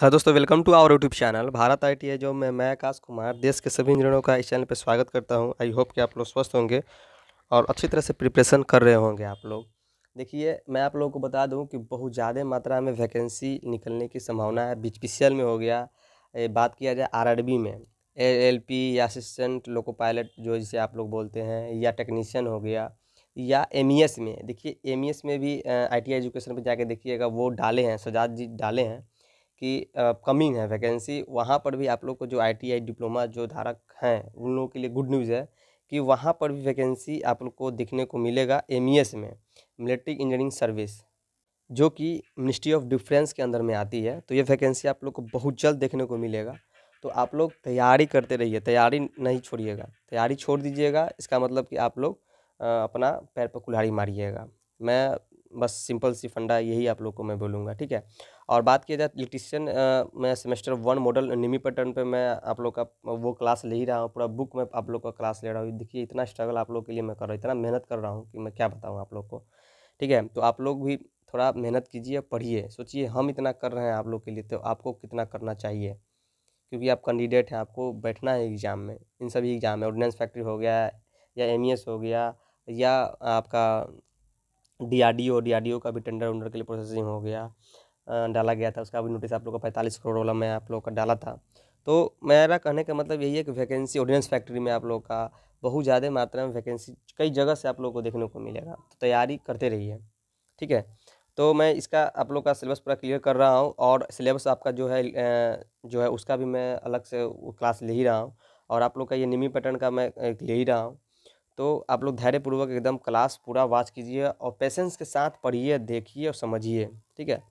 hello हाँ दोस्तों welcome to our YouTube channel Bharat I T जो मैं मैं आकाश कुमार देश के सभी इंजीनियरों का इस चैनल पर स्वागत करता हूं आई होप कि आप लोग स्वस्थ होंगे और अच्छी तरह से प्रिपरेशन कर रहे होंगे आप लोग देखिए मैं आप लोगों को बता दूं कि बहुत ज़्यादा मात्रा में वैकेंसी निकलने की संभावना है बीच पी में हो गया बात किया जाए आर में एल या असिस्टेंट लोको पायलट जो जिसे आप लोग बोलते हैं या टेक्नीशियन हो गया या एम e में देखिए एम e में भी आई एजुकेशन पर जाके देखिएगा वो डाले हैं सजाद जी डाले हैं की कमिंग है वैकेंसी वहाँ पर भी आप लोग को जो आईटीआई डिप्लोमा जो धारक हैं उन लोगों के लिए गुड न्यूज़ है कि वहाँ पर भी वैकेंसी आप लोग को देखने को मिलेगा एमईएस e में मिलिट्री इंजीनियरिंग सर्विस जो कि मिनिस्ट्री ऑफ डिफेंस के अंदर में आती है तो ये वैकेंसी आप लोग को बहुत जल्द देखने को मिलेगा तो आप लोग तैयारी करते रहिए तैयारी नहीं छोड़िएगा तैयारी छोड़ दीजिएगा इसका मतलब कि आप लोग अपना पैर पर कुल्हाड़ी मारिएगा मैं बस सिंपल सी फंडा यही आप लोग को मैं बोलूँगा ठीक है और बात किया जाए इलेक्ट्रिशियन मैं सेमेस्टर वन मॉडल निमी पैटर्न पे मैं आप लोग का वो क्लास ले ही रहा हूँ पूरा बुक में आप लोग का क्लास ले रहा हूँ देखिए इतना स्ट्रगल आप लोग के लिए मैं कर रहा हूँ इतना मेहनत कर रहा हूँ कि मैं क्या बताऊँ आप लोग को ठीक है तो आप लोग भी थोड़ा मेहनत कीजिए पढ़िए सोचिए हम इतना कर रहे हैं आप लोग के लिए तो आपको कितना करना चाहिए क्योंकि आप कैंडिडेट हैं आपको बैठना है एग्ज़ाम में इन सभी एग्ज़ाम में ऑर्डिनेंस फैक्ट्री हो गया या एम हो गया या आपका डीआरडीओ डीआरडीओ का भी टेंडर उंडर के लिए प्रोसेसिंग हो गया डाला गया था उसका भी नोटिस आप लोग का पैंतालीस करोड़ वाला मैं आप लोग का डाला था तो मेरा कहने का मतलब यही है कि वैकेंसी ऑर्डिनेंस फैक्ट्री में आप लोग का बहुत ज़्यादा मात्रा में वैकेंसी कई जगह से आप लोग को देखने को मिलेगा तो तैयारी करते रहिए ठीक है तो मैं इसका आप लोग का सिलेबस पूरा क्लियर कर रहा हूँ और सिलेबस आपका जो है जो है उसका भी मैं अलग से क्लास ले ही रहा हूँ और आप लोग का ये निमी पैटर्न का मैं ले ही रहा हूँ तो आप लोग धैर्यपूर्वक एकदम क्लास पूरा वाच कीजिए और पेशेंस के साथ पढ़िए देखिए और समझिए ठीक है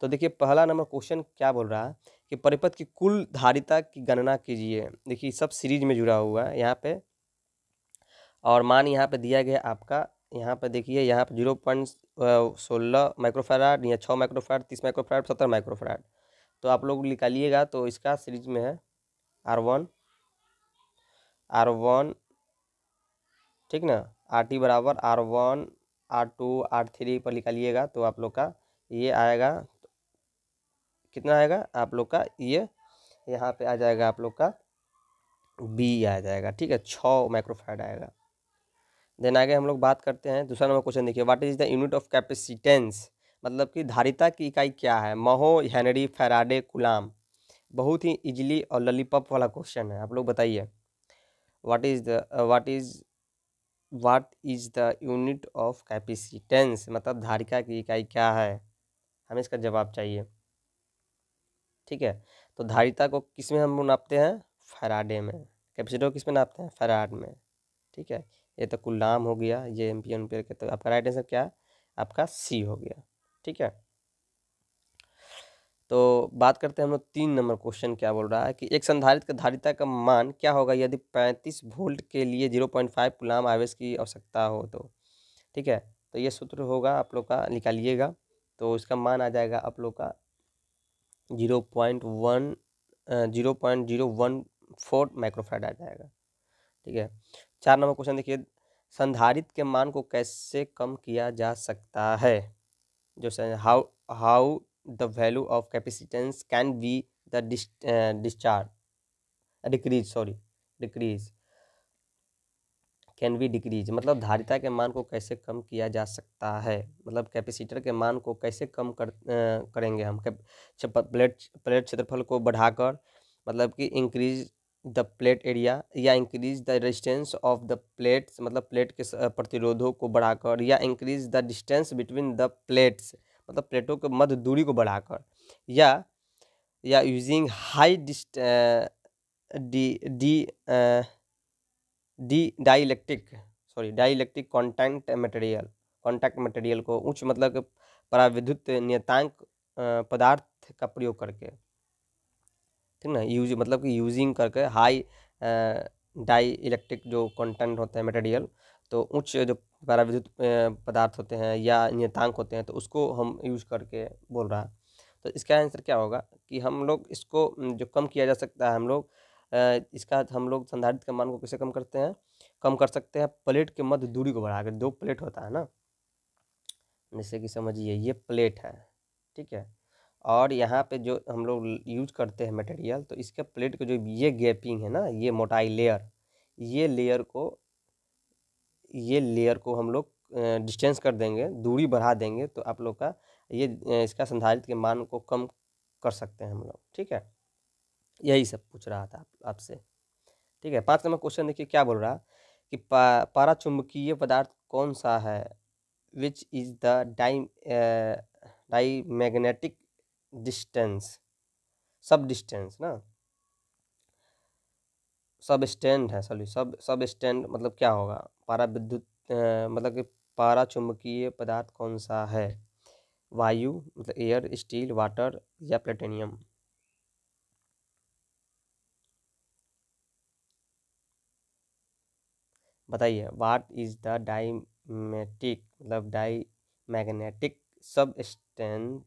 तो देखिए पहला नंबर क्वेश्चन क्या बोल रहा है कि परिपथ की कुल धारिता की गणना कीजिए देखिए सब सीरीज में जुड़ा हुआ है यहाँ पे और मान यहाँ पे दिया गया आपका यहाँ पे देखिए यहाँ पे जीरो पॉइंट सोलह माइक्रोफेराड या छः माइक्रोफेराड तीस माइक्रोफेराड सत्तर माइक्रोफेराड तो आप लोग निकालिएगा तो इसका सीरीज में है आर वन आर वन ठीक ना आर टी बराबर R one R two R three पर निकालिएगा तो आप लोग का ये आएगा कितना आएगा आप लोग का ये यहाँ पे आ जाएगा आप लोग का बी आ जाएगा ठीक है छः माइक्रोफाइड आएगा देन आगे हम लोग बात करते हैं दूसरा नंबर क्वेश्चन देखिए what is the unit of capacitance मतलब कि धारिता की इकाई क्या है महो हैनरी फेराडे गुलाम बहुत ही इजीली और ललीपॉप वाला क्वेश्चन है आप लोग बताइए what is the what is what is the unit of capacitance मतलब धारिका की इकाई क्या है हमें इसका जवाब चाहिए ठीक है तो धारिता को किस में हम नापते हैं फराडे में कैपेसिटर को किस में नापते हैं फराड में ठीक है ये तो कुल नाम हो गया ये एम पी एम्पियर पी तो आपका राइट आंसर क्या है आपका सी हो गया ठीक है तो बात करते हैं हम लोग तीन नंबर क्वेश्चन क्या बोल रहा है कि एक संधारित का धारिता का मान क्या होगा यदि पैंतीस वोल्ट के लिए जीरो पॉइंट फाइव गुलाम आवेश की आवश्यकता हो तो ठीक है तो ये सूत्र होगा आप लोग का निकालिएगा तो इसका मान आ जाएगा आप लोग का zero point one zero point zero one four microfarad आ जाएगा ठीक है चार नंबर क्वेश्चन देखिए संधारित के मान को कैसे कम किया जा सकता है जो how how the value of capacitance can be the discharge decrease sorry decrease can be decrease मतलब धारिता के मान को कैसे कम किया जा सकता है मतलब कैपेसिटर के मान को कैसे कम कर आ, करेंगे हम प्लेट प्लेट क्षेत्रफल को बढ़ाकर मतलब कि इंक्रीज द प्लेट एरिया या increase the resistance of the plates मतलब प्लेट के प्रतिरोधों को बढ़ाकर या increase the distance between the plates मतलब प्लेटों के मध्य दूरी को बढ़ाकर या या using high dist D D D dielectric sorry electric contact material contact material को उच्च मतलब पराविद्युत नियतांक पदार्थ का प्रयोग करके ठीक ना यूज मतलब कि यूजिंग करके हाई डाई इलेक्ट्रिक जो कंटेंट होता है मटेरियल तो उच्च जो पारा विद्युत पदार्थ होते हैं या नियतांक होते हैं तो उसको हम यूज करके बोल रहा है तो इसका आंसर क्या होगा कि हम लोग इसको जो कम किया जा सकता है हम लोग इसका हम लोग संधारित के मान को कैसे कम करते हैं कम कर सकते हैं प्लेट के मध्य दूरी को बढ़ाकर दो प्लेट होता है ना जैसे कि समझिए ये प्लेट है ठीक है और यहाँ पे जो हम लोग यूज करते हैं मटेरियल तो इसके प्लेट का जो ये गैपिंग है ना ये मोटाई लेयर ये लेयर को ये लेयर को हम लोग डिस्टेंस कर देंगे दूरी बढ़ा देंगे तो आप लोग का ये इसका संधारित के मान को कम कर सकते हैं हम लोग ठीक है यही सब पूछ रहा था आपसे ठीक है पाँच नंबर क्वेश्चन देखिए क्या बोल रहा कि पा, पारा चुंबकीय पदार्थ कौन सा है which is the die diamagnetic distance substance ना सब स्टैंड है सॉरी सब सब स्टैंड मतलब क्या होगा पारा विद्युत मतलब कि पारा चुंबकीय पदार्थ कौन सा है वायु मतलब एयर स्टील वाटर या प्लेटेनियम बताइए वाट इज़ द डाइमेटिक मतलब डाई मैग्नेटिक सबस्टेंस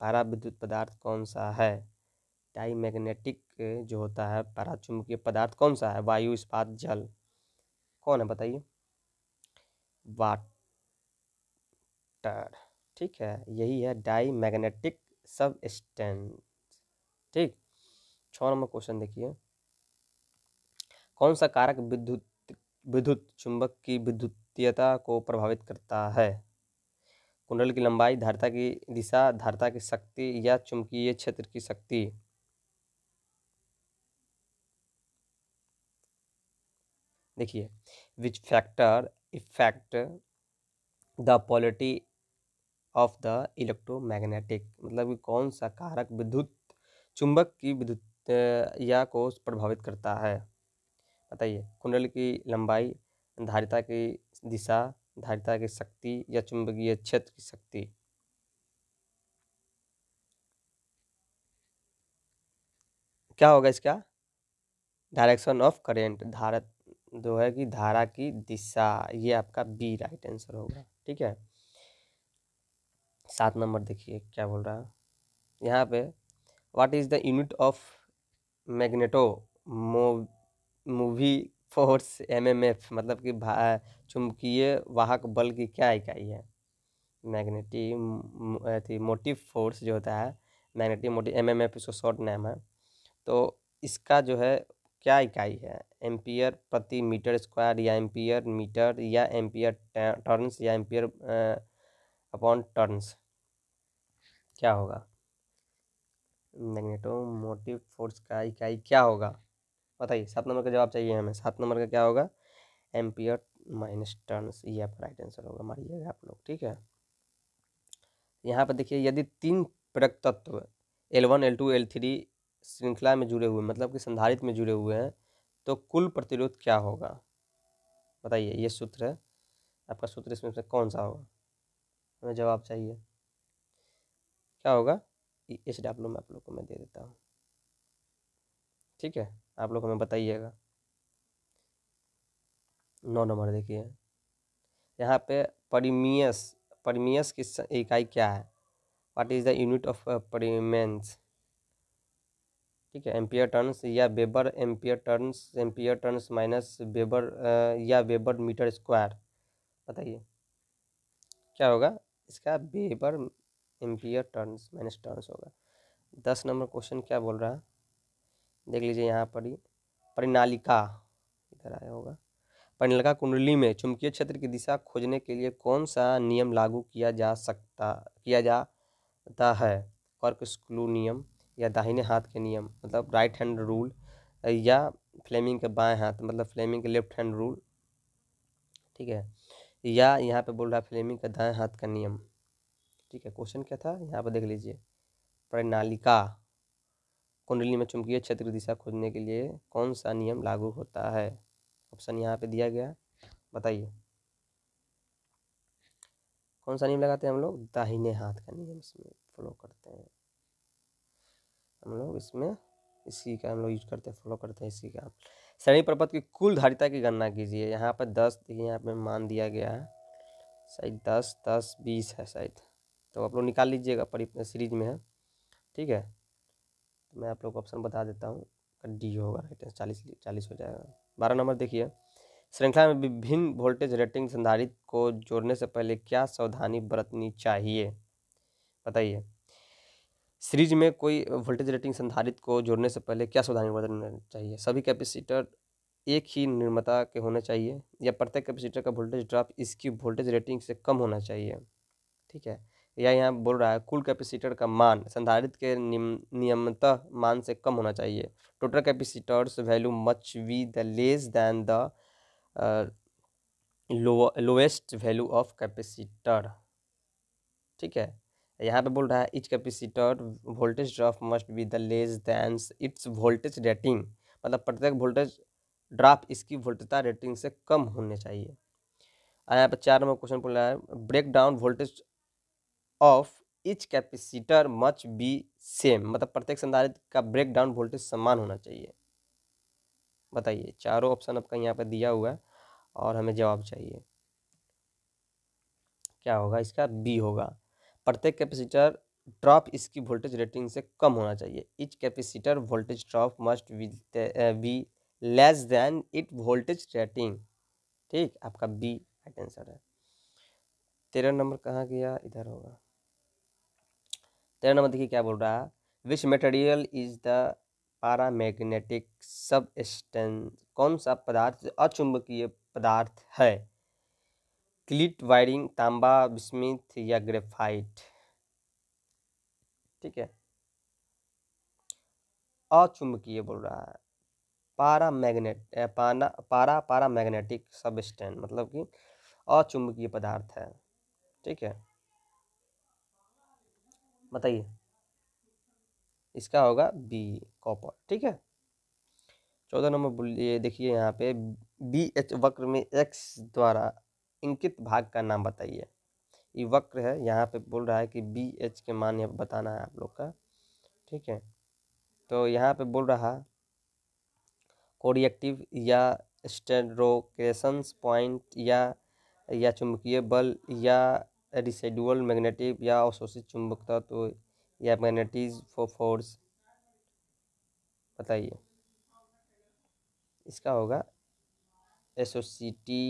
पारा विद्युत पदार्थ कौन सा है डाई मैग्नेटिक जो होता है पारा चुंबकीय पदार्थ कौन सा है वायु इस्पात जल कौन है बताइए वाटर ठीक है यही है डाई मैग्नेटिक सब ठीक छ नंबर क्वेश्चन देखिए कौन सा कारक विद्युत विद्युत चुंबक की विद्युतीयता को प्रभावित करता है कुंडल की लंबाई धारता की दिशा धारता की शक्ति या चुंबकीय क्षेत्र की शक्ति देखिए which factor effect the polarity of the electromagnetic मतलब कि कौन सा कारक विद्युत चुंबक की विद्युत या को प्रभावित करता है बताइए कुंडल की लंबाई धारिता की दिशा धारिता की शक्ति या चुंबकीय क्षेत्र की शक्ति क्या होगा इसका डायरेक्शन ऑफ करेंट धारा दो है कि धारा की दिशा ये आपका बी राइट आंसर होगा ठीक है सात नंबर देखिए क्या बोल रहा है यहाँ पे what is the unit of magnetomotive force MMF मतलब कि चुंबकीय वाहक बल की क्या इकाई है मैग्नेटिक अथी मोटिव फोर्स जो होता है मैग्नेटिक मोटिव एमएमएफ इसको शॉर्ट नेम है तो इसका जो है क्या इकाई है एम्पियर प्रति मीटर स्क्वायर या एम्पियर मीटर या एम्पियर टर्न्स या एम्पियर अपॉन टर्न्स क्या होगा मोटिव फोर्स का इकाई क्या होगा बताइए सात नंबर का जवाब चाहिए हमें सात नंबर का क्या होगा एम्पियर माइनस टर्न्स ये आपका राइट आंसर होगा मारिएगा आप लोग ठीक है यहाँ पर देखिए यदि तीन प्रक तत्व L one L two L three श्रृंखला में जुड़े हुए मतलब कि संधारित में जुड़े हुए हैं तो कुल प्रतिरोध क्या होगा बताइए ये सूत्र है आपका सूत्र इसमें से कौन सा होगा हमें जवाब चाहिए क्या होगा इस डापलो में आप लोग को मैं दे देता हूँ ठीक है आप लोग हमें बताइएगा नौ नंबर देखिए यहाँ पे परिमियस परिमियस की इकाई क्या है what is the unit of permeance ठीक है एम्पियर टर्न्स या weber ampere turns ampere turns minus weber या वेबर मीटर स्क्वायर बताइए क्या होगा इसका weber ampere turns minus turns होगा दस नंबर क्वेश्चन क्या बोल रहा है देख लीजिए यहाँ पर ही परिणालिका इधर आया होगा परिणालिका कुंडली में चुंबकीय क्षेत्र की दिशा खोजने के लिए कौन सा नियम लागू किया जा सकता किया जाता है कर्क स्क्लू नियम या दाहिने हाथ के नियम मतलब राइट हैंड रूल या फ्लेमिंग के बाएं हाथ मतलब फ्लेमिंग के लेफ्ट हैंड रूल ठीक है या यहाँ पे बोल रहा है फ्लेमिंग का दाएं हाथ का नियम ठीक है क्वेश्चन क्या था यहाँ पर देख लीजिए प्रणालिका कुंडली में चुंबकीय क्षेत्र दिशा खोजने के लिए कौन सा नियम लागू होता है ऑप्शन यहाँ पे दिया गया बताइए कौन सा नियम लगाते हैं हम लोग दाहिने हाथ का नियम इसमें फॉलो करते हैं हम लोग इसमें इसी का हम लोग यूज करते हैं फॉलो करते हैं इसी का श्रेणी पर्वत की कुल धारिता की गणना कीजिए यहाँ पर दस देखिए यहाँ पे मान दिया गया है शायद दस दस बीस है शायद तो आप लोग निकाल लीजिएगा पर सीरीज में है ठीक है तो मैं आप लोग को ऑप्शन बता देता हूँ डी होगा राइट चालीस चालीस हो जाएगा बारह नंबर देखिए श्रृंखला में विभिन्न वोल्टेज रेटिंग संधारित को जोड़ने से पहले क्या सावधानी बरतनी चाहिए बताइए सीरीज में कोई वोल्टेज रेटिंग संधारित को जोड़ने से पहले क्या सावधानी बरतनी चाहिए सभी कैपेसिटर एक ही निर्माता के होने चाहिए या प्रत्येक कैपेसिटर का वोल्टेज ड्रॉप इसकी वोल्टेज रेटिंग से कम होना चाहिए ठीक है या यहाँ बोल रहा है कुल कैपेसिटर का मान संधारित के नियमतः मान से कम होना चाहिए total capacitors value must be the less than the lowest value of capacitor ठीक है यहाँ पे बोल रहा है each capacitor voltage drop must be the less than its voltage rating मतलब प्रत्येक वोल्टेज ड्रॉप इसकी वोल्टता रेटिंग से कम होने चाहिए और यहाँ पर चार नंबर क्वेश्चन बोल रहा है break down voltage of each capacitor must be same मतलब प्रत्येक संधारित का ब्रेक डाउन वोल्टेज समान होना चाहिए बताइए चारों ऑप्शन आपका यहाँ पर दिया हुआ है और हमें जवाब चाहिए क्या होगा इसका बी होगा प्रत्येक कैपेसिटर ड्रॉप इसकी वोल्टेज रेटिंग से कम होना चाहिए each capacitor voltage drop must be less than it voltage rating ठीक आपका बी राइट आंसर है तेरह नंबर कहाँ गया इधर होगा तेरह नंबर देखिए क्या बोल रहा है विच मटेरियल इज द पारा सब स्टेंस कौन सा पदार्थ अचुंबकीय पदार्थ है क्लिट वायरिंग तांबा बिस्मिथ या ग्रेफाइट ठीक है अचुंबकीय बोल रहा है पारा मैग्नेट पाना पारा पारा मैग्नेटिक सबस्टेंट मतलब कि अचुंबकीय पदार्थ है ठीक है बताइए इसका होगा बी कॉपर ठीक है चौदह नंबर बोलिए देखिए यहाँ पे बी एच वक्र में एक्स द्वारा इंकित भाग का नाम बताइए ये वक्र है यहाँ पे बोल रहा है कि बी एच के मान यहाँ बताना है आप लोग का ठीक है तो यहाँ पे बोल रहा कोरिएक्टिव या स्टेरोकेशंस पॉइंट या या चुंबकीय बल या रिसेडुअल मैग्नेटिव या अवशोषित चुंबक तत्व तो या मैग्नेटिज फॉर फोर्स बताइए इसका होगा एसोसिटी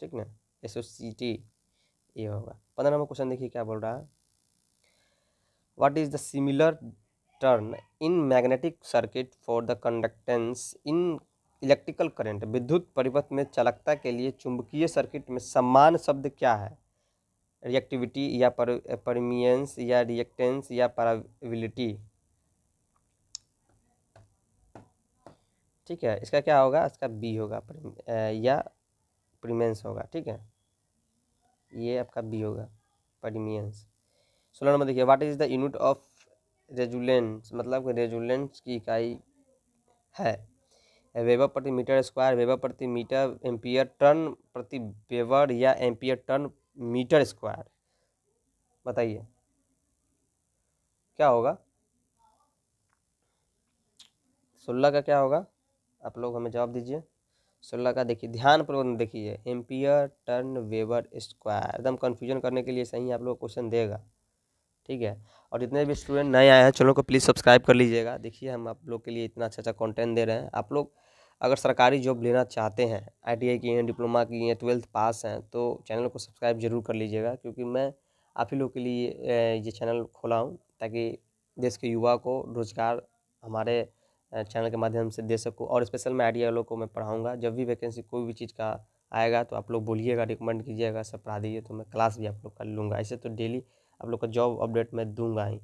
ठीक ना एस ये होगा पंद्रह नंबर क्वेश्चन देखिए क्या बोल रहा है what is the similar term in magnetic circuit for the conductance in electrical current विद्युत परिपथ में चालकता के लिए चुंबकीय सर्किट में समान शब्द क्या है रिएक्टिविटी या पर परमियंस या रिएक्टेंस या पराबिलिटी ठीक है इसका क्या होगा इसका बी होगा या प्रीमियंस होगा ठीक है ये आपका बी होगा प्रीमियंस सोलह नंबर देखिए what is the unit of reluctance मतलब रेजुलेंस की इकाई है वेबर प्रति मीटर स्क्वायर वेबर प्रति मीटर एम्पियर टन प्रति वेबर या एम्पियर टन मीटर स्क्वायर बताइए क्या होगा सोलह का क्या होगा आप लोग हमें जवाब दीजिए सोलह का देखिए ध्यान प्रबंध देखिए एम्पियर टर्न वेबर स्क्वायर एकदम कन्फ्यूजन करने के लिए सही आप लोग क्वेश्चन देगा ठीक है और जितने भी स्टूडेंट नए आए हैं चलो को प्लीज़ सब्सक्राइब कर लीजिएगा देखिए हम आप लोग के लिए इतना अच्छा अच्छा कंटेंट दे रहे हैं आप लोग अगर सरकारी जॉब लेना चाहते हैं आई की हैं डिप्लोमा की हैं ट्वेल्थ पास हैं तो चैनल को सब्सक्राइब जरूर कर लीजिएगा क्योंकि मैं आप ही लोग के लिए ये चैनल खोला हूँ ताकि देश के युवा को रोज़गार हमारे चैनल के माध्यम से दे सकूँ और स्पेशल मैं आइडिया लोगों को मैं पढ़ाऊँगा जब भी वैकेंसी कोई भी चीज़ का आएगा तो आप लोग बोलिएगा रिकमेंड कीजिएगा सब पढ़ा दीजिए तो मैं क्लास भी आप लोग का लूँगा ऐसे तो डेली आप लोग का जॉब अपडेट मैं दूंगा ही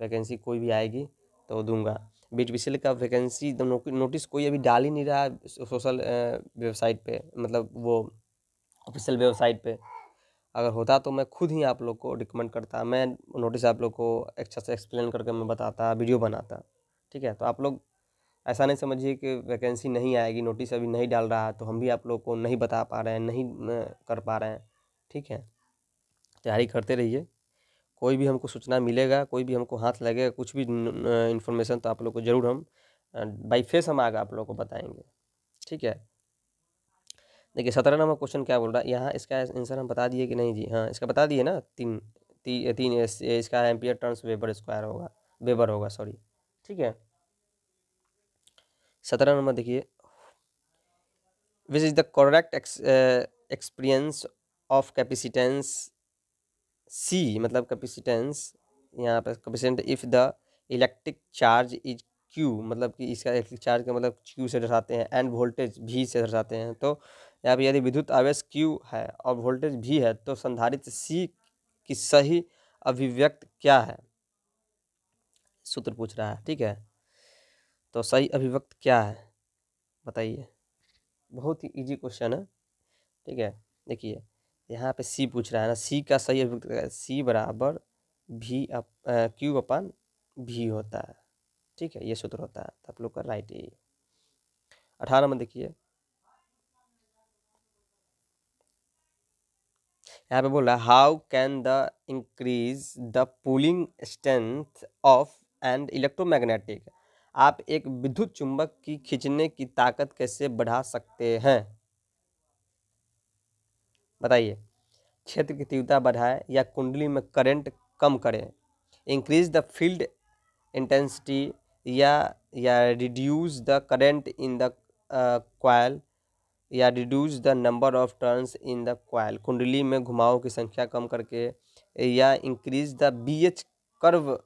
वैकेंसी कोई भी आएगी तो दूंगा बीच बी का वैकेंसी एकदम नोटिस कोई अभी डाल ही नहीं रहा सोशल वेबसाइट पर मतलब वो ऑफिशियल वेबसाइट पर अगर होता तो मैं खुद ही आप लोग को रिकमेंड करता मैं नोटिस आप लोग को अच्छा से एक्सप्लेन करके मैं बताता वीडियो बनाता ठीक है तो आप लोग ऐसा नहीं समझिए कि वैकेंसी नहीं आएगी नोटिस अभी नहीं डाल रहा तो हम भी आप लोग को नहीं बता पा रहे हैं नहीं कर पा रहे हैं ठीक है तैयारी करते रहिए कोई भी हमको सूचना मिलेगा कोई भी हमको हाथ लगेगा कुछ भी इन्फॉर्मेशन तो आप लोग को ज़रूर हम बाई फेस हम आगे आप लोग को बताएंगे ठीक है देखिए सत्रह नंबर क्वेश्चन क्या बोल रहा है यहाँ इसका आंसर हम बता दिए कि नहीं जी हाँ इसका बता दिए ना तीन ती, तीन इस, इसका एम्पियर टर्न्स वेबर स्क्वायर होगा वेबर होगा सॉरी ठीक है सत्रह नंबर देखिए which is the correct experience of capacitance C मतलब कैपेसिटेंस यहाँ पर capacitant if the electric charge is Q मतलब कि इसका इलेक्ट्रिक चार्ज का मतलब क्यू से दर्शाते हैं एंड वोल्टेज भी से दर्शाते हैं तो यहाँ पर यदि विद्युत आवेश क्यू है और वोल्टेज भी है तो संधारित्र सी की सही अभिव्यक्त क्या है सूत्र पूछ रहा है ठीक है तो सही अभिव्यक्त क्या है बताइए बहुत ही इजी क्वेश्चन है ठीक है देखिए यहाँ पे सी पूछ रहा है ना सी का सही अभिव्यक्त सी बराबर भी अप क्यू अपन भी होता है ठीक है ये सूत्र होता है तो आप लोग का राइट यही अठारह में देखिए यहाँ पे बोल रहा है how can the increase the pulling strength of and electromagnetic आप एक विद्युत चुंबक की खींचने की ताकत कैसे बढ़ा सकते हैं बताइए क्षेत्र की तीव्रता बढ़ाए या कुंडली में करंट कम करें इंक्रीज द फील्ड इंटेंसिटी या या reduce the current in the coil या reduce the number of turns in the coil कुंडली में घुमाव की संख्या कम करके या increase the B H curve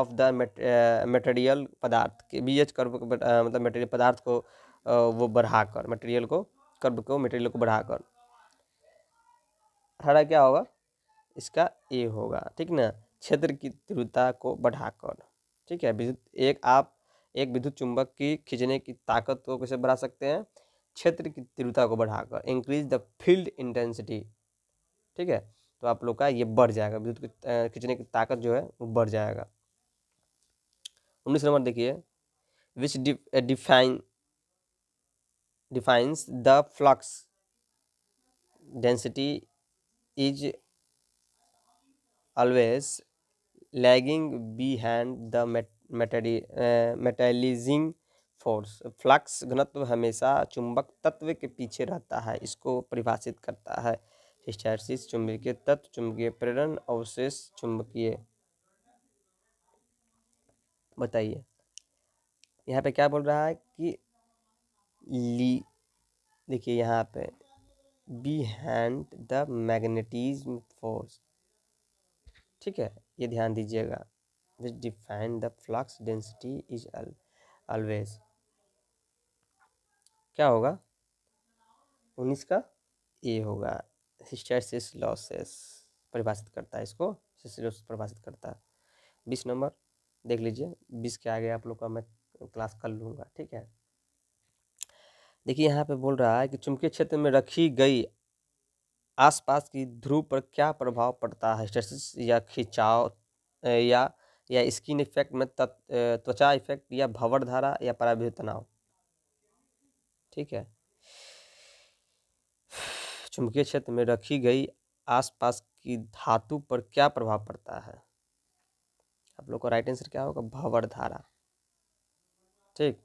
of the material पदार्थ के बी एच कर्व मतलब मटेरियल पदार्थ को uh, वो बढ़ाकर मटेरियल को कर्व को मटेरियल को बढ़ाकर हरा क्या होगा इसका ए होगा ठीक ना क्षेत्र की तीव्रता को बढ़ाकर ठीक है विद्युत एक आप एक विद्युत चुंबक की खींचने की ताकत को कैसे बढ़ा सकते हैं क्षेत्र की तीव्रता को बढ़ाकर इंक्रीज द फील्ड इंटेंसिटी ठीक है तो आप लोग का ये बढ़ जाएगा विद्युत uh, खींचने की ताकत जो है वो बढ़ जाएगा उन्नीस नंबर देखिए which define defines the flux density is always lagging behind the magnetising force flux घनत्व हमेशा चुंबक तत्व के पीछे रहता है इसको परिभाषित करता है हिस्टैसिस चुंबकीय तत्व चुंबकीय प्रेरण अवशेष चुंबकीय बताइए यहाँ पे क्या बोल रहा है कि ली देखिए यहाँ पे behind the magnetism force ठीक है ये ध्यान दीजिएगा which define the flux density is always क्या होगा उन्नीस का ए होगा हिस्टेसिस लॉसेस परिभाषित करता है इसको परिभाषित करता है बीस नंबर देख लीजिए बीस के आगे आप लोग का मैं क्लास कर लूँगा ठीक है देखिए यहाँ पे बोल रहा है कि चुंबकीय क्षेत्र में रखी गई आसपास की ध्रुव पर क्या प्रभाव पड़ता है स्टेसिस या खिंचाव या या स्किन इफेक्ट में त्वचा इफेक्ट या भवर धारा या पराभ तनाव ठीक है चुंबकीय क्षेत्र में रखी गई आसपास की धातु पर क्या प्रभाव पड़ता है आप लोग का राइट आंसर क्या होगा भवर धारा ठीक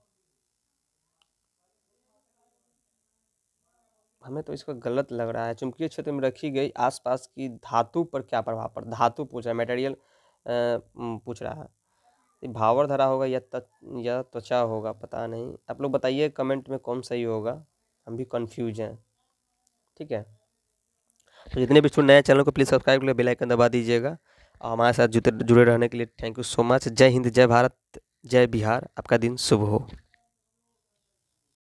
हमें तो इसका गलत लग रहा है चुंबकीय क्षेत्र में रखी गई आसपास की धातु पर क्या प्रभाव पड़ धातु पूछ रहा है मेटेरियल पूछ रहा है भावर धरा होगा या तत् या त्वचा होगा पता नहीं आप लोग बताइए कमेंट में कौन सही होगा हम भी कंफ्यूज हैं ठीक है तो जितने भी स्टूडेंट नए चैनल को प्लीज़ सब्सक्राइब कर बेल आइकन दबा दीजिएगा और हमारे साथ जुड़े जुड़े रहने के लिए थैंक यू सो मच जय हिंद जय भारत जय बिहार आपका दिन शुभ हो